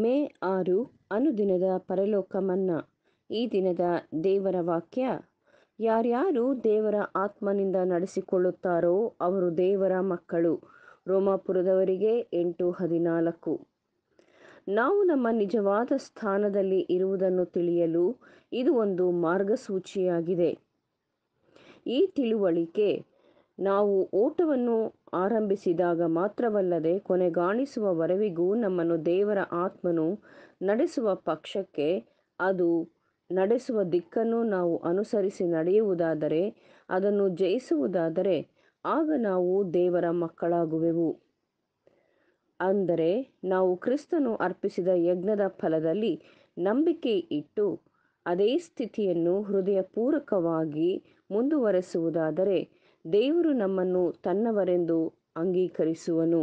ಮೇ ಆರು ಅನುದಿನದ ಪರಲೋಕ ಮನ್ನಾ ಈ ದಿನದ ದೇವರ ವಾಕ್ಯ ಯಾರ್ಯಾರು ದೇವರ ಆತ್ಮನಿಂದ ನಡೆಸಿಕೊಳ್ಳುತ್ತಾರೋ ಅವರು ದೇವರ ಮಕ್ಕಳು ರೋಮಾಪುರದವರಿಗೆ ಎಂಟು ಹದಿನಾಲ್ಕು ನಾವು ನಮ್ಮ ನಿಜವಾದ ಸ್ಥಾನದಲ್ಲಿ ಇರುವುದನ್ನು ತಿಳಿಯಲು ಇದು ಒಂದು ಮಾರ್ಗಸೂಚಿಯಾಗಿದೆ ಈ ತಿಳುವಳಿಕೆ ನಾವು ಓಟವನ್ನು ಆರಂಭಿಸಿದಾಗ ಮಾತ್ರವಲ್ಲದೆ ಕೊನೆಗಾಣಿಸುವ ವರವಿಗೂ ನಮ್ಮನ್ನು ದೇವರ ಆತ್ಮನು ನಡೆಸುವ ಪಕ್ಷಕ್ಕೆ ಅದು ನಡೆಸುವ ದಿಕ್ಕನ್ನು ನಾವು ಅನುಸರಿಸಿ ನಡೆಯುವುದಾದರೆ ಅದನ್ನು ಜಯಿಸುವುದಾದರೆ ಆಗ ನಾವು ದೇವರ ಮಕ್ಕಳಾಗುವೆವು ಅಂದರೆ ನಾವು ಕ್ರಿಸ್ತನು ಅರ್ಪಿಸಿದ ಯಜ್ಞದ ಫಲದಲ್ಲಿ ನಂಬಿಕೆ ಇಟ್ಟು ಅದೇ ಸ್ಥಿತಿಯನ್ನು ಹೃದಯಪೂರ್ವಕವಾಗಿ ಮುಂದುವರೆಸುವುದಾದರೆ ದೇವರು ನಮ್ಮನ್ನು ತನ್ನವರೆಂದು ಅಂಗೀಕರಿಸುವನು